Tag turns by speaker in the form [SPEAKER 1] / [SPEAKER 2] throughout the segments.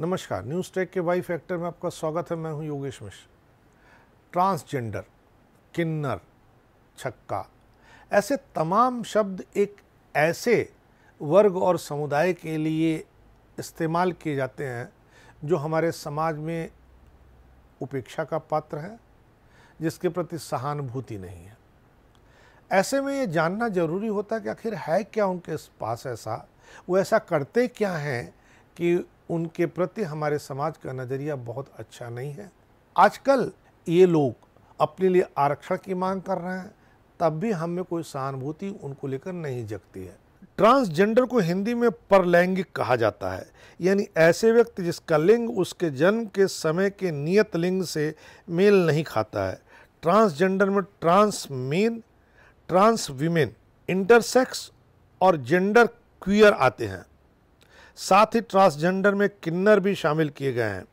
[SPEAKER 1] नमस्कार news tech के Y factor में आपका स्वागत है मैं हूं योगेश मिश्र ट्रांसजेंडर किन्नर छक्का ऐसे तमाम शब्द एक ऐसे वर्ग और समुदाय के लिए इस्तेमाल किए जाते हैं जो हमारे समाज में उपेक्षा का पात्र है जिसके प्रति सहानुभूति नहीं है ऐसे में ये जानना जरूरी होता है कि आखिर है क्या उनके पास ऐसा वो ऐसा करते क्या हैं कि उनके प्रति हमारे समाज का नज़रिया बहुत अच्छा नहीं है आजकल ये लोग अपने लिए आरक्षण की मांग कर रहे हैं तब भी हमें कोई सहानुभूति उनको लेकर नहीं जगती है ट्रांसजेंडर को हिंदी में परलैंगिक कहा जाता है यानी ऐसे व्यक्ति जिसका लिंग उसके जन्म के समय के नियत लिंग से मेल नहीं खाता है ट्रांसजेंडर में trans men trans women intersex और जेंडर क्वियर आते हैं साथ ही ट्रांसजेंडर में किन्नर भी शामिल किए गए हैं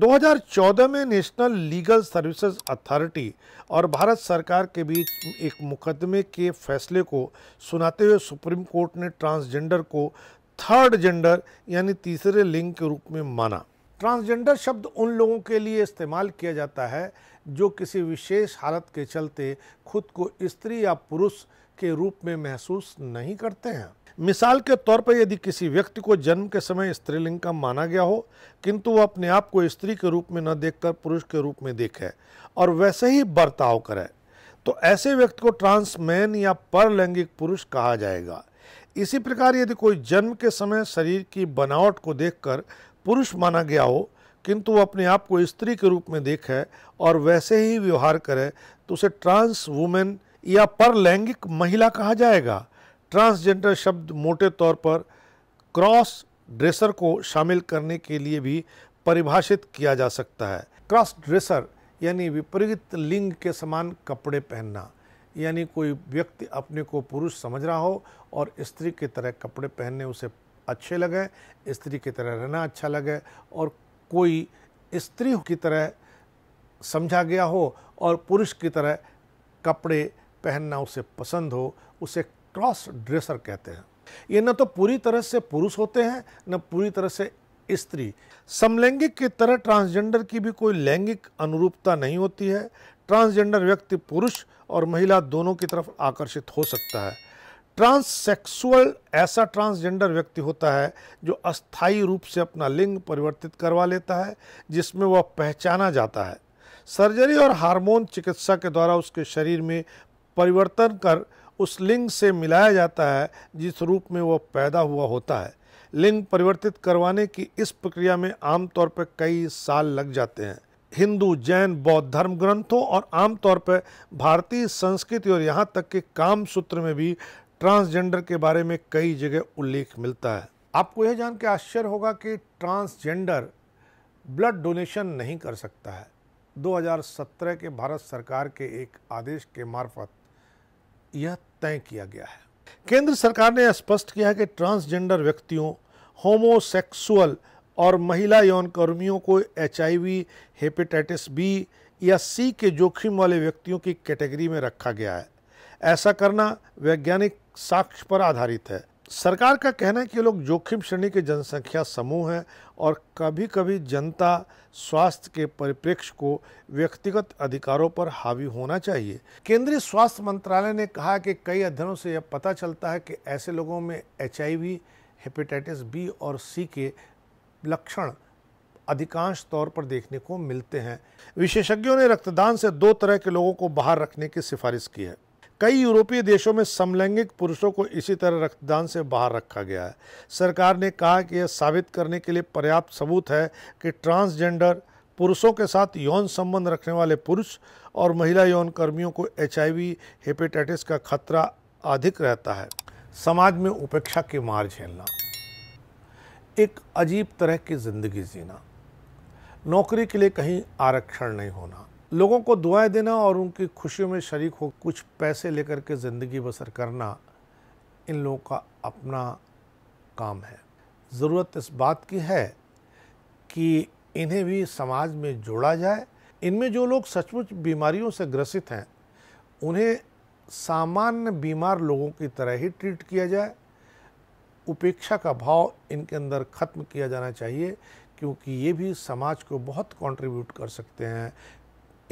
[SPEAKER 1] 2014 में नेशनल लीगल सर्विसेज अथॉरिटी और भारत सरकार के बीच एक मुकदमे के फैसले को सुनाते हुए सुप्रीम कोर्ट ने ट्रांसजेंडर को थर्ड जेंडर यानी तीसरे लिंग के रूप में माना ट्रांसजेंडर शब्द उन लोगों के लिए इस्तेमाल किया जाता है जो किसी विशेष हालत के चलते खुद को स्त्री या पुरुष के रूप में महसूस नहीं करते हैं मिसाल के तौर पर यदि किसी व्यक्ति को जन्म के समय स्त्रीलिंग का माना गया हो किंतु वह अपने आप को स्त्री के रूप में न देखकर पुरुष के रूप में देखे और वैसे ही बर्ताव करे तो ऐसे व्यक्ति को ट्रांसमैन या परलैंगिक पुरुष कहा जाएगा इसी प्रकार यदि कोई जन्म के समय शरीर की बनावट को देखकर पुरुष माना गया हो किंतु वह अपने आप को स्त्री के रूप में देखे और वैसे ही व्यवहार करे तो उसे ट्रांस वुमेन या परलैंगिक महिला कहा जाएगा ट्रांसजेंडर शब्द मोटे तौर पर क्रॉस ड्रेसर को शामिल करने के लिए भी परिभाषित किया जा सकता है क्रॉस ड्रेसर यानी विपरीत लिंग के समान कपड़े पहनना यानी कोई व्यक्ति अपने को पुरुष समझ रहा हो और स्त्री की तरह कपड़े पहनने उसे अच्छे लगे स्त्री की तरह रहना अच्छा लगे और कोई स्त्री की तरह समझा गया हो और पुरुष की तरह कपड़े पहनना उसे पसंद हो उसे क्रॉस ड्रेसर कहते हैं ये न तो पूरी तरह से पुरुष होते हैं न पूरी तरह से स्त्री समलैंगिक की तरह ट्रांसजेंडर की भी कोई लैंगिक अनुरूपता नहीं होती है ट्रांसजेंडर व्यक्ति पुरुष और महिला दोनों की तरफ आकर्षित हो सकता है ट्रांससेक्सुअल ऐसा ट्रांसजेंडर व्यक्ति होता है जो अस्थायी रूप से अपना लिंग परिवर्तित करवा लेता है जिसमें वह पहचाना जाता है सर्जरी और हार्मोन चिकित्सा के द्वारा उसके शरीर में परिवर्तन कर उस लिंग से मिलाया जाता है जिस रूप में वह पैदा हुआ होता है लिंग परिवर्तित करवाने की इस प्रक्रिया में आमतौर पर कई साल लग जाते हैं हिंदू जैन बौद्ध धर्म ग्रंथों और आमतौर पर भारतीय संस्कृति और यहाँ तक के काम सूत्र में भी ट्रांसजेंडर के बारे में कई जगह उल्लेख मिलता है आपको यह जान के आश्चर्य होगा कि ट्रांसजेंडर ब्लड डोनेशन नहीं कर सकता है 2017 के भारत सरकार के एक आदेश के मार्फत यह तय किया गया है केंद्र सरकार ने स्पष्ट किया है कि ट्रांसजेंडर व्यक्तियों होमोसेक्सुअल और महिला यौन कर्मियों को एच हेपेटाइटिस बी या सी के जोखिम वाले व्यक्तियों की कैटेगरी में रखा गया है ऐसा करना वैज्ञानिक साक्ष्य पर आधारित है सरकार का कहना है कि ये लोग जोखिम श्रेणी के जनसंख्या समूह हैं और कभी कभी जनता स्वास्थ्य के परिप्रेक्ष्य को व्यक्तिगत अधिकारों पर हावी होना चाहिए केंद्रीय स्वास्थ्य मंत्रालय ने कहा कि कई अध्ययनों से यह पता चलता है कि ऐसे लोगों में एच हेपेटाइटिस बी और सी के लक्षण अधिकांश तौर पर देखने को मिलते हैं विशेषज्ञों ने रक्तदान से दो तरह के लोगों को बाहर रखने की सिफारिश की है कई यूरोपीय देशों में समलैंगिक पुरुषों को इसी तरह रक्तदान से बाहर रखा गया है सरकार ने कहा कि यह साबित करने के लिए पर्याप्त सबूत है कि ट्रांसजेंडर पुरुषों के साथ यौन संबंध रखने वाले पुरुष और महिला यौन कर्मियों को एच हेपेटाइटिस का खतरा अधिक रहता है समाज में उपेक्षा की मार झेलना एक अजीब तरह की ज़िंदगी जीना नौकरी के लिए कहीं आरक्षण नहीं होना लोगों को दुआएं देना और उनकी खुशियों में शरीक हो कुछ पैसे लेकर के ज़िंदगी बसर करना इन लोगों का अपना काम है ज़रूरत इस बात की है कि इन्हें भी समाज में जोड़ा जाए इनमें जो लोग सचमुच बीमारियों से ग्रसित हैं उन्हें सामान्य बीमार लोगों की तरह ही ट्रीट किया जाए उपेक्षा का भाव इनके अंदर ख़त्म किया जाना चाहिए क्योंकि ये भी समाज को बहुत कंट्रीब्यूट कर सकते हैं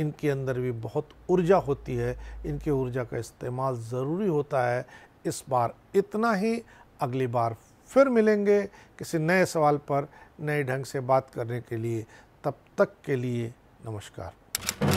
[SPEAKER 1] इनके अंदर भी बहुत ऊर्जा होती है इनकी ऊर्जा का इस्तेमाल ज़रूरी होता है इस बार इतना ही अगली बार फिर मिलेंगे किसी नए सवाल पर नए ढंग से बात करने के लिए तब तक के लिए नमस्कार